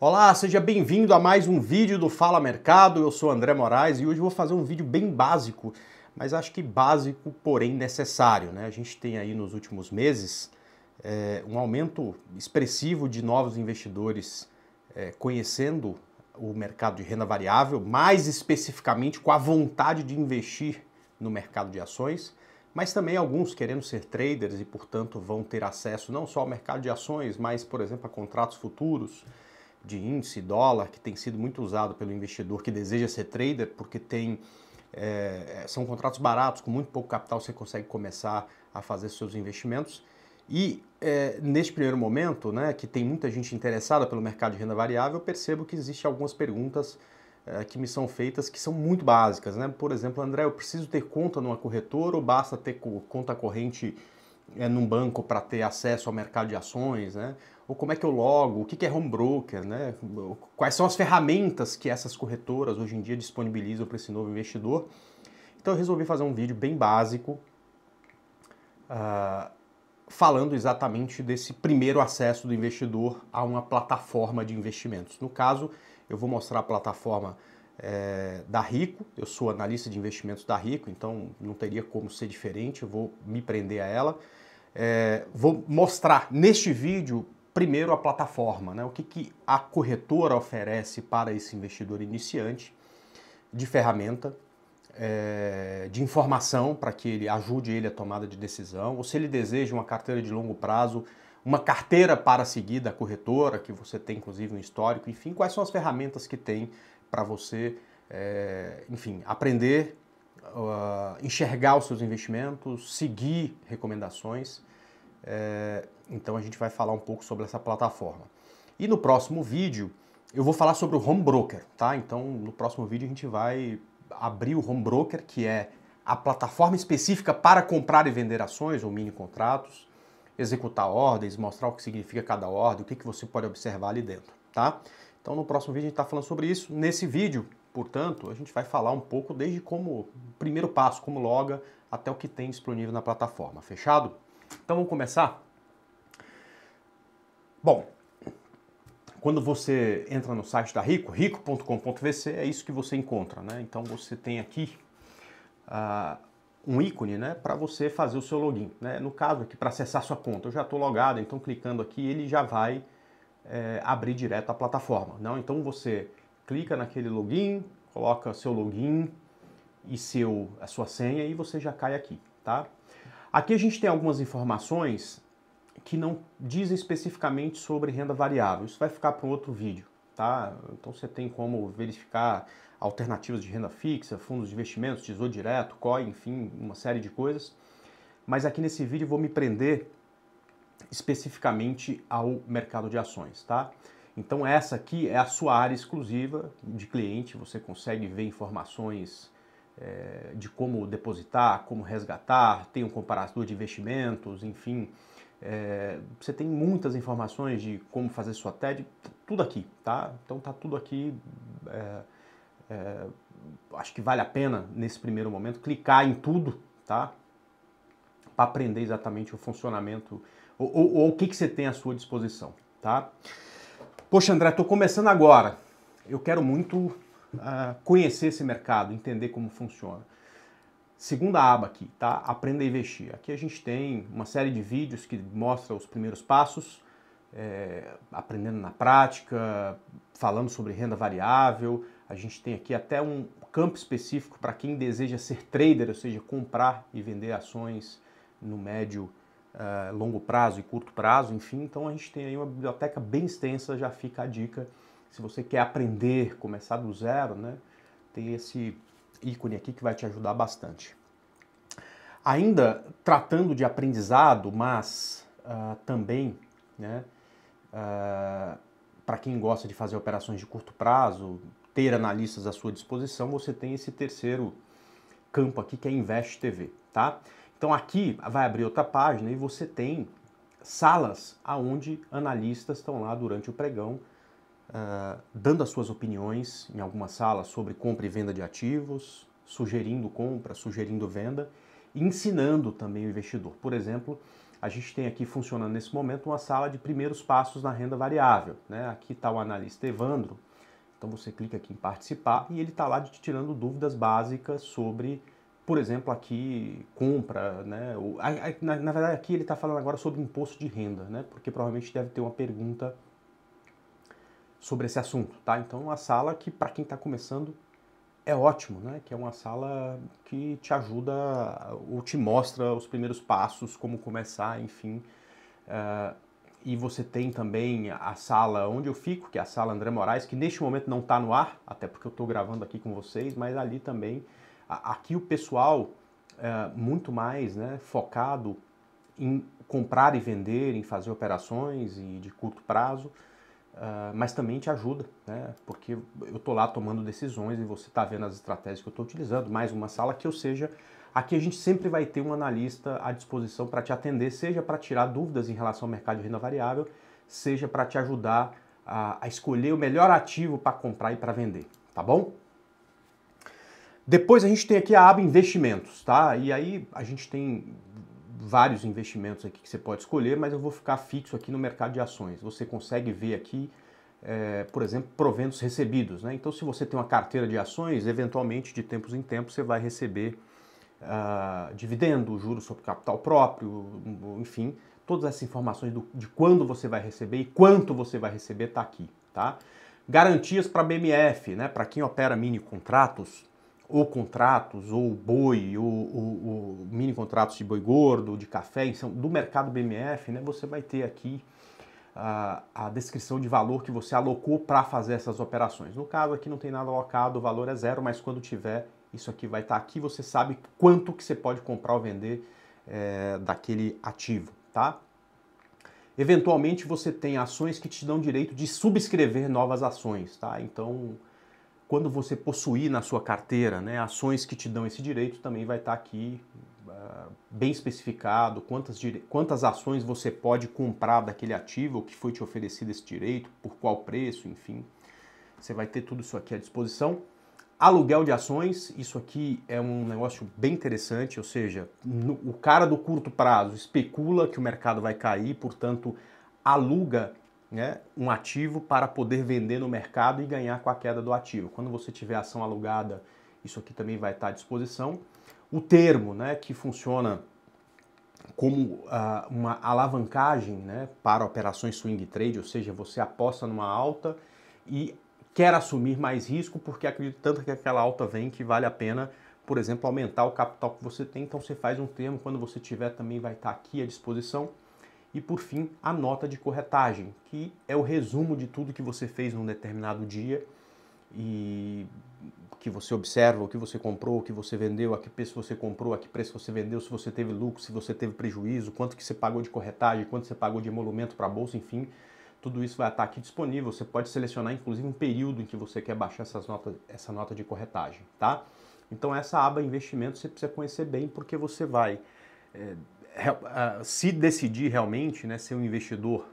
Olá, seja bem-vindo a mais um vídeo do Fala Mercado. Eu sou André Moraes e hoje vou fazer um vídeo bem básico, mas acho que básico, porém necessário. Né? A gente tem aí nos últimos meses é, um aumento expressivo de novos investidores é, conhecendo o mercado de renda variável, mais especificamente com a vontade de investir no mercado de ações, mas também alguns querendo ser traders e, portanto, vão ter acesso não só ao mercado de ações, mas, por exemplo, a contratos futuros de índice, dólar, que tem sido muito usado pelo investidor que deseja ser trader, porque tem é, são contratos baratos, com muito pouco capital você consegue começar a fazer seus investimentos. E é, neste primeiro momento, né, que tem muita gente interessada pelo mercado de renda variável, percebo que existem algumas perguntas é, que me são feitas que são muito básicas. Né? Por exemplo, André, eu preciso ter conta numa corretora ou basta ter conta corrente é, num banco para ter acesso ao mercado de ações? Né? ou como é que eu logo, o que é home broker, né? quais são as ferramentas que essas corretoras hoje em dia disponibilizam para esse novo investidor. Então eu resolvi fazer um vídeo bem básico uh, falando exatamente desse primeiro acesso do investidor a uma plataforma de investimentos. No caso, eu vou mostrar a plataforma é, da Rico, eu sou analista de investimentos da Rico, então não teria como ser diferente, eu vou me prender a ela. É, vou mostrar neste vídeo Primeiro, a plataforma, né? o que, que a corretora oferece para esse investidor iniciante de ferramenta, é, de informação para que ele ajude ele a tomada de decisão, ou se ele deseja uma carteira de longo prazo, uma carteira para seguir da corretora, que você tem inclusive um histórico, enfim, quais são as ferramentas que tem para você, é, enfim, aprender, uh, enxergar os seus investimentos, seguir recomendações. É, então a gente vai falar um pouco sobre essa plataforma. E no próximo vídeo eu vou falar sobre o Home Broker, tá? Então no próximo vídeo a gente vai abrir o Home Broker, que é a plataforma específica para comprar e vender ações ou mini contratos, executar ordens, mostrar o que significa cada ordem, o que, que você pode observar ali dentro, tá? Então no próximo vídeo a gente está falando sobre isso. Nesse vídeo, portanto, a gente vai falar um pouco desde como primeiro passo, como loga, até o que tem disponível na plataforma. Fechado? Então vamos começar? Bom, quando você entra no site da Rico, rico.com.vc, é isso que você encontra, né? Então você tem aqui uh, um ícone, né, para você fazer o seu login, né? No caso aqui, para acessar sua conta, eu já estou logado, então clicando aqui ele já vai é, abrir direto a plataforma, não? Então você clica naquele login, coloca seu login e seu, a sua senha e você já cai aqui, tá? Aqui a gente tem algumas informações que não dizem especificamente sobre renda variável. Isso vai ficar para um outro vídeo, tá? Então você tem como verificar alternativas de renda fixa, fundos de investimentos, tesouro direto, COI, enfim, uma série de coisas. Mas aqui nesse vídeo eu vou me prender especificamente ao mercado de ações, tá? Então essa aqui é a sua área exclusiva de cliente, você consegue ver informações é, de como depositar, como resgatar, tem um comparador de investimentos, enfim, é, você tem muitas informações de como fazer sua TED, tudo aqui, tá? Então tá tudo aqui. É, é, acho que vale a pena nesse primeiro momento clicar em tudo, tá? Para aprender exatamente o funcionamento ou, ou, ou, o que, que você tem à sua disposição, tá? Poxa, André, tô começando agora. Eu quero muito uh, conhecer esse mercado, entender como funciona. Segunda aba aqui, tá? Aprenda a investir. Aqui a gente tem uma série de vídeos que mostra os primeiros passos, é, aprendendo na prática, falando sobre renda variável. A gente tem aqui até um campo específico para quem deseja ser trader, ou seja, comprar e vender ações no médio, uh, longo prazo e curto prazo, enfim. Então a gente tem aí uma biblioteca bem extensa, já fica a dica. Se você quer aprender, começar do zero, né? Tem esse ícone aqui que vai te ajudar bastante. Ainda tratando de aprendizado, mas uh, também, né, uh, ah, para quem gosta de fazer operações de curto prazo, ter analistas à sua disposição, você tem esse terceiro campo aqui que é Invest TV, tá? Então aqui vai abrir outra página e você tem salas aonde analistas estão lá durante o pregão ah, dando as suas opiniões em alguma sala sobre compra e venda de ativos, sugerindo compra, sugerindo venda, e ensinando também o investidor. Por exemplo, a gente tem aqui funcionando nesse momento uma sala de primeiros passos na renda variável. Né? Aqui está o analista Evandro, então você clica aqui em participar e ele está lá te tirando dúvidas básicas sobre, por exemplo, aqui compra, né? Na, verdade, aqui ele está falando agora sobre imposto de renda, né? Porque provavelmente deve ter uma pergunta sobre esse assunto, tá? Então, uma sala que para quem está começando é ótimo, né? Que é uma sala que te ajuda ou te mostra os primeiros passos, como começar, enfim. Uh, e você tem também a sala onde eu fico, que é a sala André Moraes, que neste momento não está no ar, até porque eu estou gravando aqui com vocês, mas ali também, aqui o pessoal eh, muito mais né, focado em comprar e vender, em fazer operações e de curto prazo. Ah, mas também te ajuda, né? Porque eu estou lá tomando decisões e você está vendo as estratégias que eu estou utilizando. Mais uma sala que eu seja. Aqui a gente sempre vai ter um analista à disposição para te atender, seja para tirar dúvidas em relação ao mercado de renda variável, seja para te ajudar a, a escolher o melhor ativo para comprar e para vender, tá bom? Depois a gente tem aqui a aba investimentos, tá? E aí a gente tem vários investimentos aqui que você pode escolher, mas eu vou ficar fixo aqui no mercado de ações. Você consegue ver aqui, é, por exemplo, proventos recebidos. Né? Então, se você tem uma carteira de ações, eventualmente, de tempos em tempos, você vai receber uh, ah, dividendo, juros sobre capital próprio, enfim, todas essas informações do, de quando você vai receber e quanto você vai receber está aqui. Tá? Garantias para BMF, né? para quem opera mini contratos, ou contratos, ou boi, ou, ou, ou, mini contratos de boi gordo, de café, do mercado BMF, né, você vai ter aqui a, a descrição de valor que você alocou para fazer essas operações. No caso aqui não tem nada alocado, o valor é zero, mas quando tiver, isso aqui vai estar tá aqui, você sabe quanto que você pode comprar ou vender é, daquele ativo, tá? Eventualmente você tem ações que te dão direito de subscrever novas ações, tá? Então quando você possuir na sua carteira né, ações que te dão esse direito, também vai estar tá aqui uh, bem especificado quantas, quantas ações você pode comprar daquele ativo que foi te oferecido esse direito, por qual preço, enfim. Você vai ter tudo isso aqui à disposição. Aluguel de ações, isso aqui é um negócio bem interessante, ou seja, no, o cara do curto prazo especula que o mercado vai cair, portanto, aluga né, um ativo para poder vender no mercado e ganhar com a queda do ativo. Quando você tiver ação alugada, isso aqui também vai estar à disposição. O termo, né, que funciona como ah, uma alavancagem né, para operações swing trade, ou seja, você aposta numa alta e quer assumir mais risco porque acredita tanto que aquela alta vem que vale a pena, por exemplo, aumentar o capital que você tem. Então você faz um termo, quando você tiver também vai estar aqui à disposição e por fim a nota de corretagem, que é o resumo de tudo que você fez num determinado dia e que você observa, o que você comprou, o que você vendeu, a que preço você comprou, a que preço você vendeu, se você teve lucro, se você teve prejuízo, quanto que você pagou de corretagem, quanto você pagou de emolumento para a bolsa, enfim, tudo isso vai estar aqui disponível. Você pode selecionar inclusive um período em que você quer baixar essas notas, essa nota de corretagem, tá? Então essa aba investimento você precisa conhecer bem porque você vai é, ah, se decidir realmente né, ser um investidor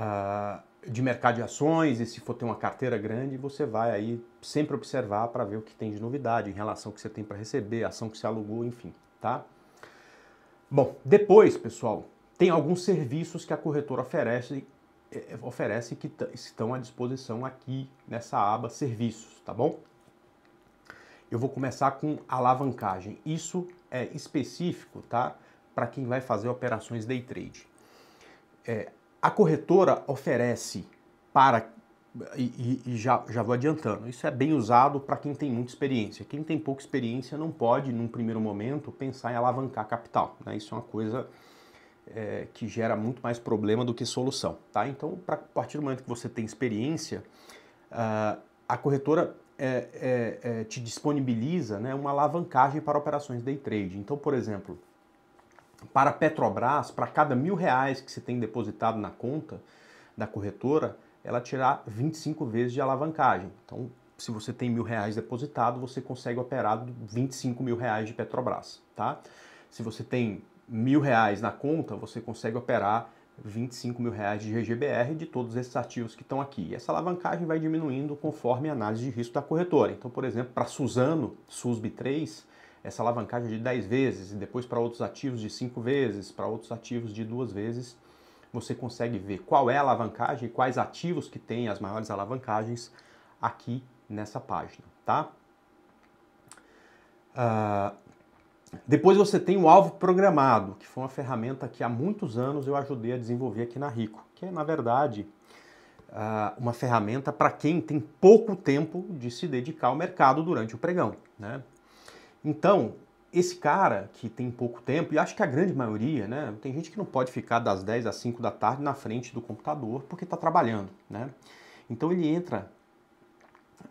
uh, de mercado de ações e se for ter uma carteira grande, você vai aí sempre observar para ver o que tem de novidade em relação ao que você tem para receber, ação que se alugou, enfim, tá? Bom, depois, pessoal, tem alguns serviços que a corretora oferece, eh, oferece que estão à disposição aqui nessa aba serviços, tá bom? eu vou começar com alavancagem. Isso é específico, tá? Para quem vai fazer operações day trade. É, a corretora oferece para e, e, já, já vou adiantando, isso é bem usado para quem tem muita experiência. Quem tem pouca experiência não pode, num primeiro momento, pensar em alavancar capital. Né? Isso é uma coisa é, que gera muito mais problema do que solução. Tá? Então, pra, a partir do momento que você tem experiência, uh, a corretora é, é, é, te disponibiliza né, uma alavancagem para operações day trade. Então, por exemplo, para Petrobras, para cada mil reais que você tem depositado na conta da corretora, ela tirar 25 vezes de alavancagem. Então, se você tem mil reais depositado, você consegue operar 25 mil reais de Petrobras, tá? Se você tem mil reais na conta, você consegue operar 25 mil reais de GGBR de todos esses ativos que estão aqui. E essa alavancagem vai diminuindo conforme a análise de risco da corretora. Então, por exemplo, para Suzano, SUSB 3, essa alavancagem é de 10 vezes, e depois para outros ativos de 5 vezes, para outros ativos de 2 vezes, você consegue ver qual é a alavancagem e quais ativos que têm as maiores alavancagens aqui nessa página, tá? Uh, depois você tem o alvo programado, que foi uma ferramenta que há muitos anos eu ajudei a desenvolver aqui na Rico, que é, na verdade, ah, uma ferramenta para quem tem pouco tempo de se dedicar ao mercado durante o pregão. Né? Então, esse cara que tem pouco tempo, e acho que a grande maioria, né? Tem gente que não pode ficar das 10 às 5 da tarde na frente do computador porque está trabalhando, né? Então ele entra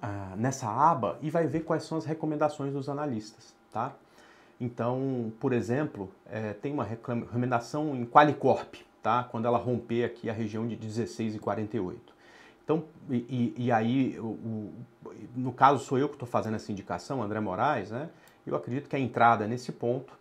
ah, nessa aba e vai ver quais são as recomendações dos analistas, tá? Então, por exemplo, é, tem uma recomendação em Qualicorp, tá? quando ela romper aqui a região de 16,48. e Então, e, e aí, o, o, no caso sou eu que estou fazendo essa indicação, André Moraes, né? Eu acredito que a entrada nesse ponto,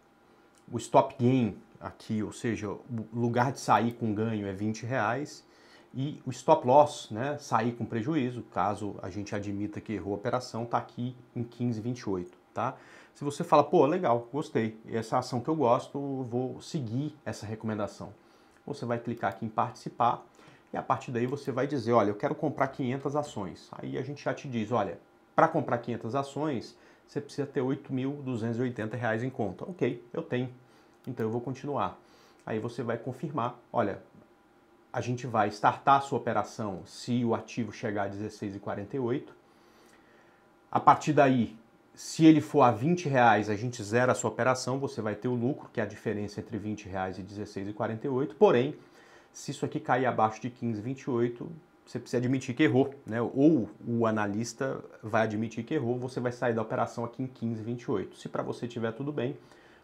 o stop gain aqui, ou seja, o lugar de sair com ganho é 20 reais e o stop loss, né, sair com prejuízo, caso a gente admita que errou a operação, está aqui em 15,28, tá? se você fala, pô, legal, gostei, essa é ação que eu gosto, vou seguir essa recomendação. Você vai clicar aqui em participar e a partir daí você vai dizer, olha, eu quero comprar 500 ações. Aí a gente já te diz, olha, para comprar 500 ações, você precisa ter R$ 8.280 em conta. Ok, eu tenho, então eu vou continuar. Aí você vai confirmar, olha, a gente vai startar a sua operação se o ativo chegar a 16,48. A partir daí, se ele for a 20 reais, a gente zera a sua operação, você vai ter o lucro, que é a diferença entre 20 reais e 16,48. Porém, se isso aqui cair abaixo de 15,28, você precisa admitir que errou, né? Ou o analista vai admitir que errou, você vai sair da operação aqui em 15,28. Se para você tiver tudo bem,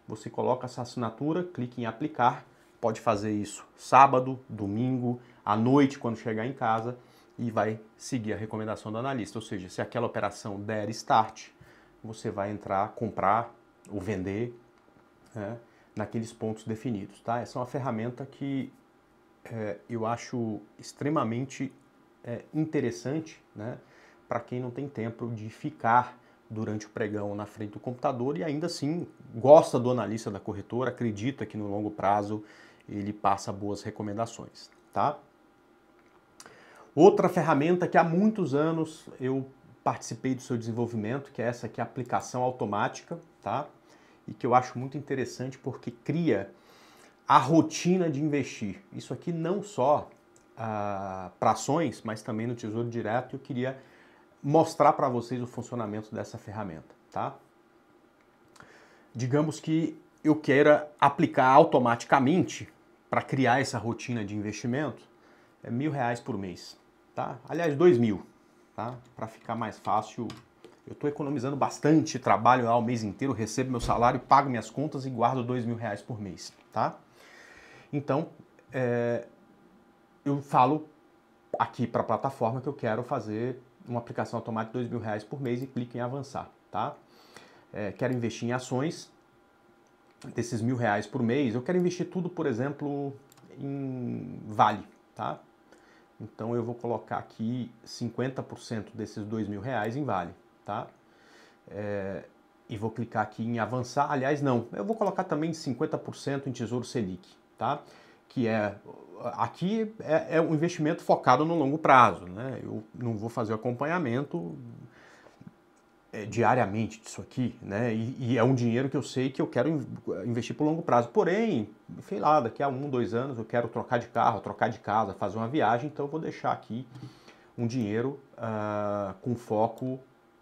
você coloca essa assinatura, clica em aplicar, pode fazer isso sábado, domingo, à noite quando chegar em casa e vai seguir a recomendação do analista, ou seja, se aquela operação der start, você vai entrar, comprar ou vender né, naqueles pontos definidos. Tá? Essa é uma ferramenta que é, eu acho extremamente é, interessante né, para quem não tem tempo de ficar durante o pregão na frente do computador e ainda assim gosta do analista da corretora, acredita que no longo prazo ele passa boas recomendações. Tá? Outra ferramenta que há muitos anos eu participei do seu desenvolvimento, que é essa aqui, aplicação automática, tá? E que eu acho muito interessante porque cria a rotina de investir. Isso aqui não só ah, para ações, mas também no Tesouro Direto. Eu queria mostrar para vocês o funcionamento dessa ferramenta, tá? Digamos que eu queira aplicar automaticamente para criar essa rotina de investimento, é mil reais por mês, tá? Aliás, dois mil, tá? Para ficar mais fácil, eu estou economizando bastante, trabalho lá o mês inteiro, recebo meu salário, pago minhas contas e guardo dois mil reais por mês, tá? Então, é, eu falo aqui para a plataforma que eu quero fazer uma aplicação automática de dois mil reais por mês e clico em avançar, tá? É, quero investir em ações desses mil reais por mês. Eu quero investir tudo, por exemplo, em Vale, tá? Então eu vou colocar aqui 50% desses dois mil reais em Vale, tá? É, e vou clicar aqui em avançar. Aliás, não, eu vou colocar também 50% em Tesouro Selic, tá? Que é aqui é, é um investimento focado no longo prazo, né? Eu não vou fazer o acompanhamento é, diariamente disso aqui, né? E, e, é um dinheiro que eu sei que eu quero investir por longo prazo. Porém, sei lá, daqui a um, dois anos eu quero trocar de carro, trocar de casa, fazer uma viagem, então eu vou deixar aqui um dinheiro uh, com foco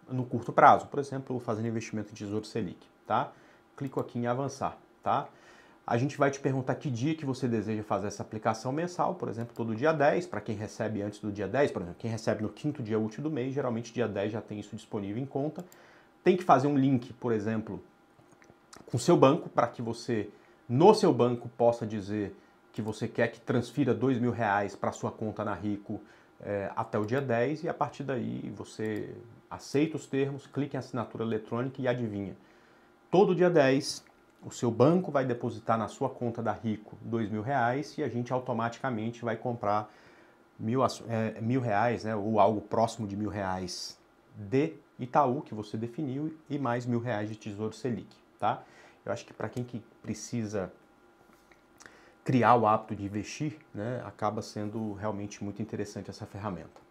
no curto prazo. Por exemplo, fazendo investimento em Tesouro Selic, tá? Clico aqui em avançar, tá? A gente vai te perguntar que dia que você deseja fazer essa aplicação mensal, por exemplo, todo dia 10, para quem recebe antes do dia 10, por exemplo, quem recebe no quinto dia útil do mês, geralmente dia 10 já tem isso disponível em conta. Tem que fazer um link, por exemplo, com seu banco, para que você, no seu banco, possa dizer que você quer que transfira dois mil reais para sua conta na Rico é, até o dia 10 e a partir daí você aceita os termos, clica em assinatura eletrônica e adivinha. Todo dia 10 o seu banco vai depositar na sua conta da Rico dois mil reais e a gente automaticamente vai comprar mil, é, mil reais, né, ou algo próximo de mil reais de Itaú que você definiu e mais mil reais de Tesouro Selic, tá? Eu acho que para quem que precisa criar o hábito de investir, né, acaba sendo realmente muito interessante essa ferramenta.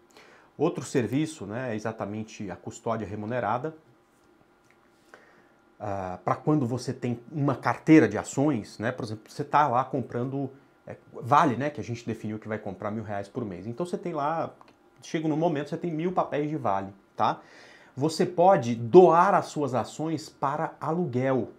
Outro serviço né, é exatamente a custódia remunerada, uh, ah, para quando você tem uma carteira de ações, né? Por exemplo, você está lá comprando é, vale, né? Que a gente definiu que vai comprar mil reais por mês. Então você tem lá, chega no momento, você tem mil papéis de vale, tá? Você pode doar as suas ações para aluguel,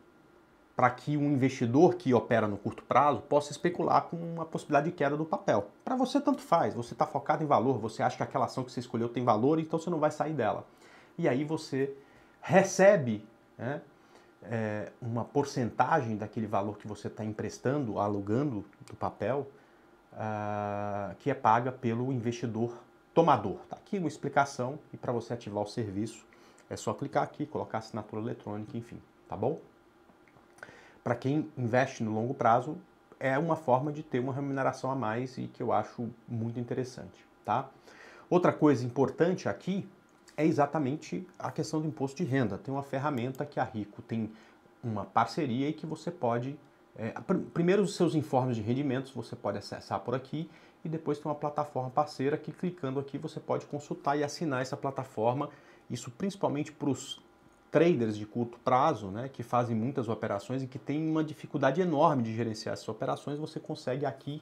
para que um investidor que opera no curto prazo possa especular com uma possibilidade de queda do papel. Para você, tanto faz, você está focado em valor, você acha que aquela ação que você escolheu tem valor, então você não vai sair dela. E aí você recebe né, é, uma porcentagem daquele valor que você está emprestando, alugando do papel, uh, que é paga pelo investidor tomador. Está aqui uma explicação e para você ativar o serviço é só clicar aqui, colocar assinatura eletrônica, enfim, tá bom? Para quem investe no longo prazo, é uma forma de ter uma remuneração a mais e que eu acho muito interessante, tá? Outra coisa importante aqui é exatamente a questão do imposto de renda. Tem uma ferramenta que a Rico tem uma parceria e que você pode. É, pr primeiro, os seus informes de rendimentos você pode acessar por aqui e depois tem uma plataforma parceira que clicando aqui você pode consultar e assinar essa plataforma. Isso principalmente para os traders de curto prazo, né, que fazem muitas operações e que tem uma dificuldade enorme de gerenciar essas operações, você consegue aqui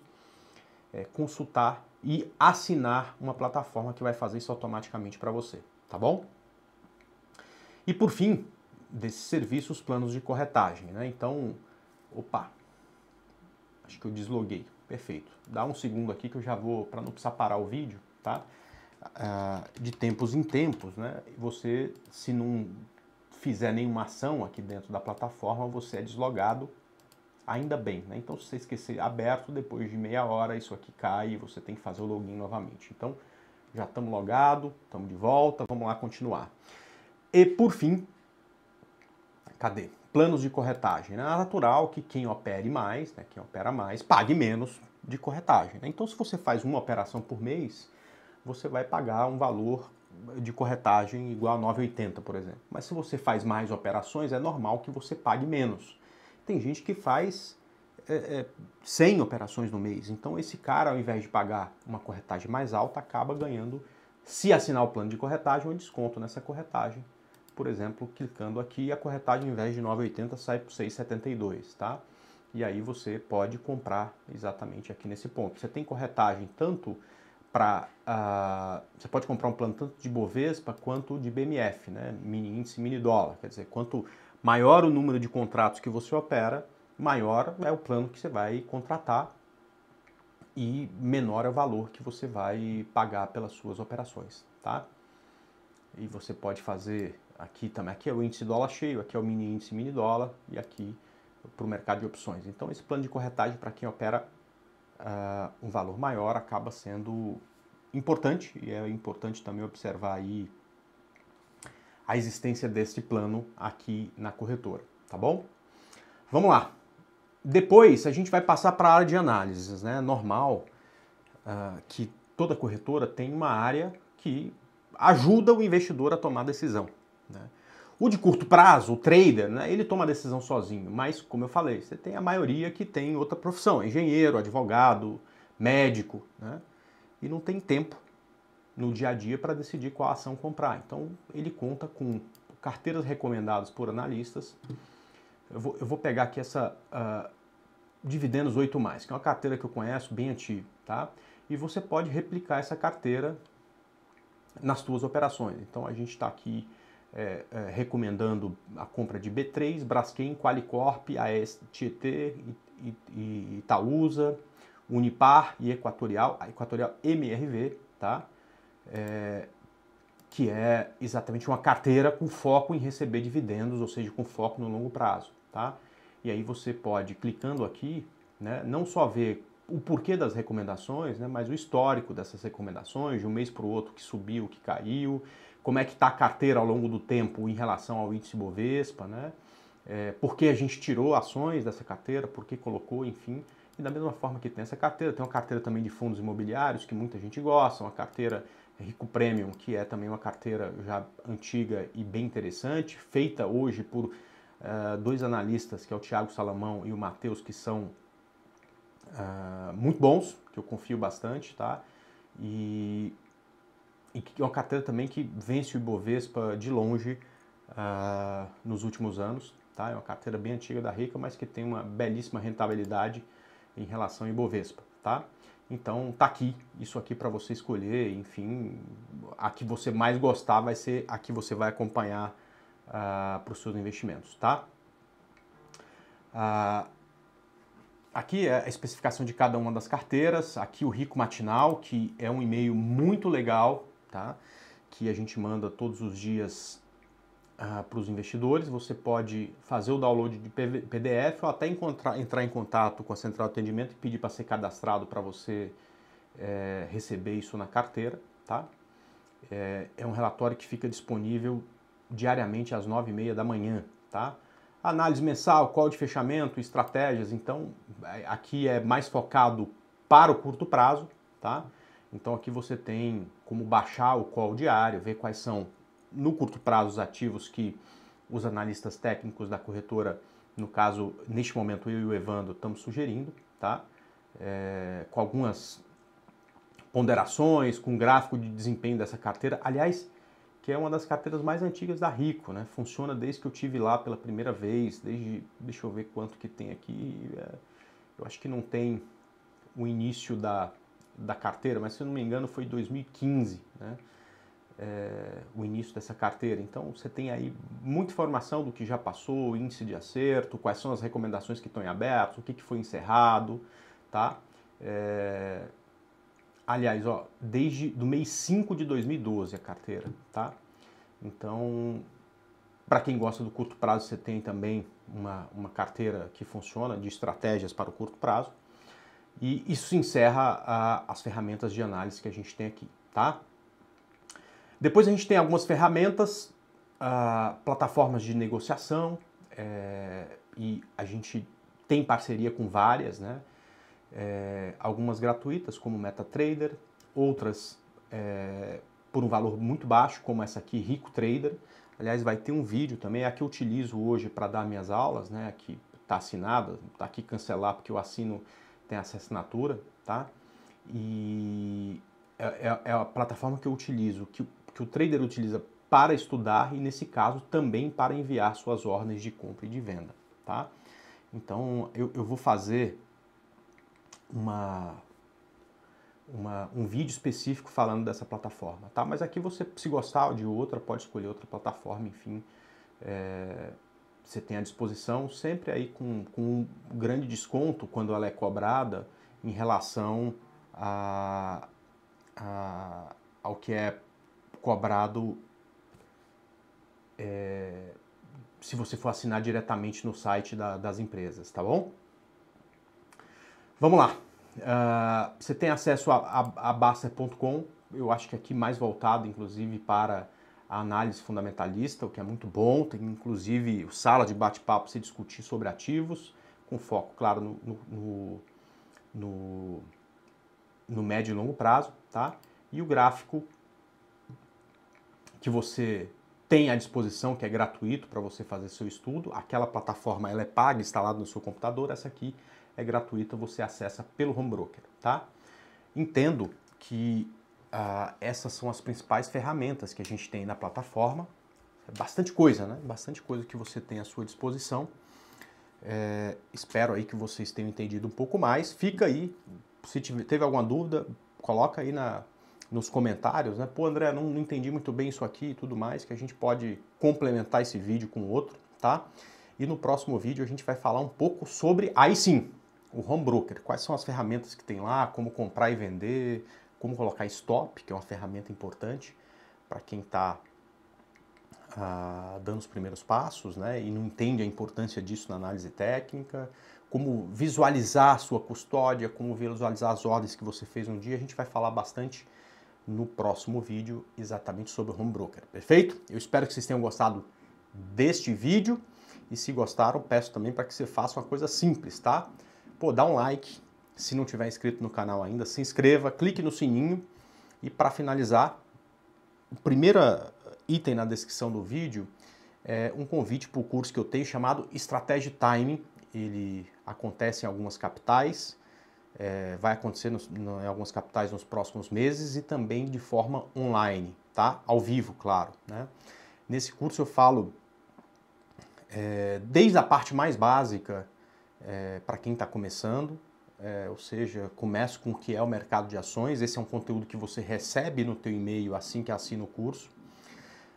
é, consultar e assinar uma plataforma que vai fazer isso automaticamente para você tá bom? E por fim, desses serviços, planos de corretagem, né? Então, opa, acho que eu desloguei, perfeito. Dá um segundo aqui que eu já vou, para não precisar parar o vídeo, tá? Ah, de tempos em tempos, né? Você, se não fizer nenhuma ação aqui dentro da plataforma, você é deslogado, ainda bem, né? Então, se você esquecer aberto, depois de meia hora, isso aqui cai e você tem que fazer o login novamente. Então, já estamos logado, estamos de volta, vamos lá continuar. E por fim, cadê? Planos de corretagem. Né? É natural que quem opere mais, né, quem opera mais, pague menos de corretagem. Né? Então, se você faz uma operação por mês, você vai pagar um valor de corretagem igual a 9,80, por exemplo. Mas se você faz mais operações, é normal que você pague menos. Tem gente que faz é, 100 é, operações no mês. Então, esse cara, ao invés de pagar uma corretagem mais alta, acaba ganhando, se assinar o plano de corretagem, um desconto nessa corretagem. Por exemplo, clicando aqui, a corretagem, ao invés de 9,80, sai por 6,72, tá? E aí você pode comprar exatamente aqui nesse ponto. Você tem corretagem tanto para... Uh, ah, você pode comprar um plano tanto de Bovespa quanto de BMF, né? Mini índice, mini dólar. Quer dizer, quanto maior o número de contratos que você opera, maior é o plano que você vai contratar e menor é o valor que você vai pagar pelas suas operações, tá? E você pode fazer aqui também, aqui é o índice dólar cheio, aqui é o mini índice mini dólar e aqui para o mercado de opções. Então esse plano de corretagem para quem opera uh, um valor maior acaba sendo importante e é importante também observar aí a existência deste plano aqui na corretora, tá bom? Vamos lá. Depois a gente vai passar para a área de análises, né? Normal uh, que toda corretora tem uma área que ajuda o investidor a tomar decisão. Né? O de curto prazo, o trader, né, ele toma a decisão sozinho, mas como eu falei, você tem a maioria que tem outra profissão, engenheiro, advogado, médico, né? e não tem tempo no dia a dia para decidir qual ação comprar. Então ele conta com carteiras recomendadas por analistas eu vou, eu vou pegar aqui essa uh, Dividendos 8, que é uma carteira que eu conheço, bem antiga, tá? E você pode replicar essa carteira nas suas operações. Então a gente está aqui é, é, recomendando a compra de B3, Braskem, Qualicorp, ASTT, Itaúsa, Unipar e Equatorial, a Equatorial MRV, tá? É, que é exatamente uma carteira com foco em receber dividendos, ou seja, com foco no longo prazo tá? E aí você pode, clicando aqui, né, não só ver o porquê das recomendações, né, mas o histórico dessas recomendações, de um mês para o outro que subiu, que caiu, como é que está a carteira ao longo do tempo em relação ao índice Bovespa, né? É, por que a gente tirou ações dessa carteira, por que colocou, enfim. E da mesma forma que tem essa carteira, tem uma carteira também de fundos imobiliários, que muita gente gosta, uma carteira Rico Premium, que é também uma carteira já antiga e bem interessante, feita hoje por uh, dois analistas, que é o Tiago Salamão e o Matheus, que são uh, muito bons, que eu confio bastante, tá? E, e é uma carteira também que vence o Ibovespa de longe uh, nos últimos anos, tá? É uma carteira bem antiga da Rica, mas que tem uma belíssima rentabilidade em relação ao Ibovespa, tá? Então tá aqui, isso aqui para você escolher, enfim, a que você mais gostar vai ser a que você vai acompanhar uh, para os seus investimentos, tá? Uh, aqui é a especificação de cada uma das carteiras, aqui o Rico Matinal, que é um e-mail muito legal, tá? Que a gente manda todos os dias uh, ah, para os investidores. Você pode fazer o download de PDF ou até encontrar, entrar em contato com a central de atendimento e pedir para ser cadastrado para você é, receber isso na carteira, tá? É, é um relatório que fica disponível diariamente às 9h30 da manhã, tá? Análise mensal, call de fechamento, estratégias, então é, aqui é mais focado para o curto prazo, tá? Então aqui você tem como baixar o call diário, ver quais são no curto prazo os ativos que os analistas técnicos da corretora, no caso, neste momento eu e o Evandro estamos sugerindo, tá? É, com algumas ponderações, com gráfico de desempenho dessa carteira. Aliás, que é uma das carteiras mais antigas da Rico, né? Funciona desde que eu tive lá pela primeira vez, desde, deixa eu ver quanto que tem aqui, é, eu acho que não tem o início da, da carteira, mas se eu não me engano foi 2015, né? É, o início dessa carteira. Então você tem aí muita informação do que já passou, índice de acerto, quais são as recomendações que estão em aberto, o que, que foi encerrado, tá? É, Aliás, ó, desde do mês 5 de 2012 a carteira, tá? Então, para quem gosta do curto prazo, você tem também uma, uma carteira que funciona de estratégias para o curto prazo. E isso encerra a, as ferramentas de análise que a gente tem aqui, tá? Depois a gente tem algumas ferramentas, ah, plataformas de negociação, é, e a gente tem parceria com várias, né? é, algumas gratuitas, como MetaTrader, outras é, por um valor muito baixo, como essa aqui, Rico Trader. Aliás, vai ter um vídeo também, é a que eu utilizo hoje para dar minhas aulas, né? Aqui está assinada, está aqui cancelar porque eu assino, tem essa assinatura, tá? E é, é, é a plataforma que eu utilizo, que, que o trader utiliza para estudar e, nesse caso, também para enviar suas ordens de compra e de venda, tá? Então, eu, eu vou fazer uma, uma, um vídeo específico falando dessa plataforma, tá? Mas aqui você, se gostar de outra, pode escolher outra plataforma, enfim. É, você tem à disposição sempre aí com, com um grande desconto quando ela é cobrada em relação a, a, ao que é cobrado é, se você for assinar diretamente no site da, das empresas, tá bom? Vamos lá. Uh, você tem acesso a, a, a Baster.com, eu acho que é aqui mais voltado, inclusive, para a análise fundamentalista, o que é muito bom. Tem, inclusive, sala de bate-papo para se discutir sobre ativos, com foco, claro, no, no, no, no médio e longo prazo, tá? E o gráfico que você tem à disposição, que é gratuito para você fazer seu estudo. Aquela plataforma ela é paga, instalada no seu computador. Essa aqui é gratuita, você acessa pelo home broker, tá? Entendo que ah, essas são as principais ferramentas que a gente tem na plataforma. É bastante coisa, né? Bastante coisa que você tem à sua disposição. É, espero aí que vocês tenham entendido um pouco mais. Fica aí, se tiver, teve alguma dúvida, coloca aí na, nos comentários, né? Pô, André, não, não entendi muito bem isso aqui e tudo mais, que a gente pode complementar esse vídeo com outro, tá? E no próximo vídeo a gente vai falar um pouco sobre, aí sim, o home broker, quais são as ferramentas que tem lá, como comprar e vender, como colocar stop, que é uma ferramenta importante para quem está ah, dando os primeiros passos né, e não entende a importância disso na análise técnica, como visualizar a sua custódia, como visualizar as ordens que você fez um dia. A gente vai falar bastante no próximo vídeo exatamente sobre o home broker, perfeito? Eu espero que vocês tenham gostado deste vídeo e se gostaram, peço também para que você faça uma coisa simples, tá? pô, dá um like. Se não tiver inscrito no canal ainda, se inscreva, clique no sininho. E para finalizar, o primeiro eh, item na descrição do vídeo é um convite para o curso que eu tenho chamado Estratégia Timing. Ele acontece em algumas capitais, é, vai acontecer nos, no, em algumas capitais nos próximos meses e também de forma online, tá? Ao vivo, claro. Né? Nesse curso eu falo é, desde a parte mais básica é, para quem está começando, é, ou seja, comece com o que é o mercado de ações. Esse é um conteúdo que você recebe no teu e-mail assim que assina o curso,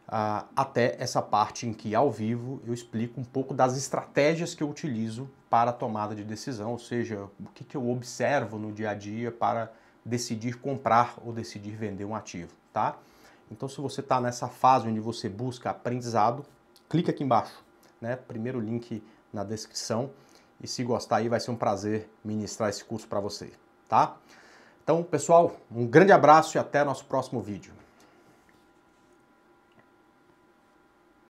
ah, até essa parte em que ao vivo eu explico um pouco das estratégias que eu utilizo para a tomada de decisão, ou seja, o que, que eu observo no dia a dia para decidir comprar ou decidir vender um ativo, tá? Então, se você está nessa fase onde você busca aprendizado, clica aqui embaixo, né? Primeiro link na descrição e se gostar aí, vai ser um prazer ministrar esse curso para você, tá? Então, pessoal, um grande abraço e até nosso próximo vídeo.